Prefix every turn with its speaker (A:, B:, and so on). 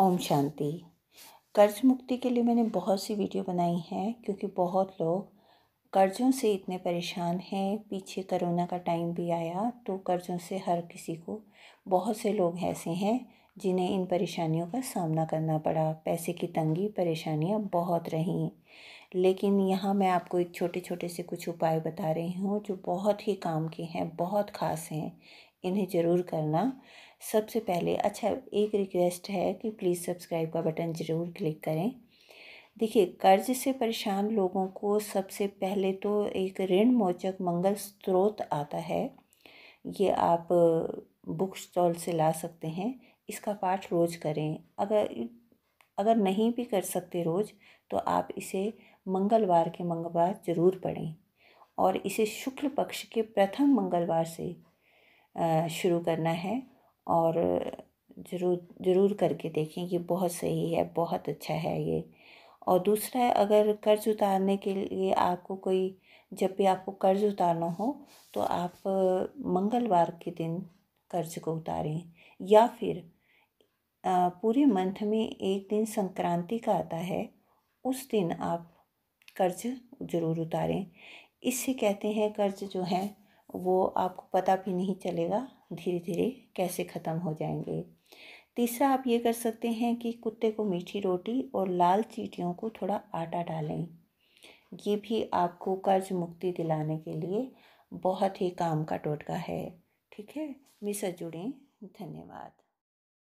A: ओम शांति कर्ज मुक्ति के लिए मैंने बहुत सी वीडियो बनाई हैं क्योंकि बहुत लोग कर्ज़ों से इतने परेशान हैं पीछे करोना का टाइम भी आया तो कर्ज़ों से हर किसी को बहुत से लोग ऐसे हैं जिन्हें इन परेशानियों का सामना करना पड़ा पैसे की तंगी परेशानियाँ बहुत रहीं लेकिन यहाँ मैं आपको एक छोटे छोटे से कुछ उपाय बता रही हूँ जो बहुत ही काम के हैं बहुत ख़ास हैं इन्हें ज़रूर करना सबसे पहले अच्छा एक रिक्वेस्ट है कि प्लीज़ सब्सक्राइब का बटन ज़रूर क्लिक करें देखिए कर्ज से परेशान लोगों को सबसे पहले तो एक ऋण मोचक मंगल स्रोत आता है ये आप बुक स्टॉल से ला सकते हैं इसका पाठ रोज़ करें अगर अगर नहीं भी कर सकते रोज़ तो आप इसे मंगलवार के मंगलवार ज़रूर पढ़ें और इसे शुक्ल पक्ष के प्रथम मंगलवार से शुरू करना है और ज़रूर ज़रूर करके देखें ये बहुत सही है बहुत अच्छा है ये और दूसरा है अगर कर्ज उतारने के लिए आपको कोई जब भी आपको कर्ज उतारना हो तो आप मंगलवार के दिन कर्ज को उतारें या फिर पूरे मंथ में एक दिन संक्रांति का आता है उस दिन आप कर्ज ज़रूर उतारें इससे कहते हैं कर्ज जो है वो आपको पता भी नहीं चलेगा धीरे धीरे कैसे ख़त्म हो जाएंगे तीसरा आप ये कर सकते हैं कि कुत्ते को मीठी रोटी और लाल चीटियों को थोड़ा आटा डालें ये भी आपको कर्ज मुक्ति दिलाने के लिए बहुत
B: ही काम का टोटका है ठीक है मिसर जुड़ें धन्यवाद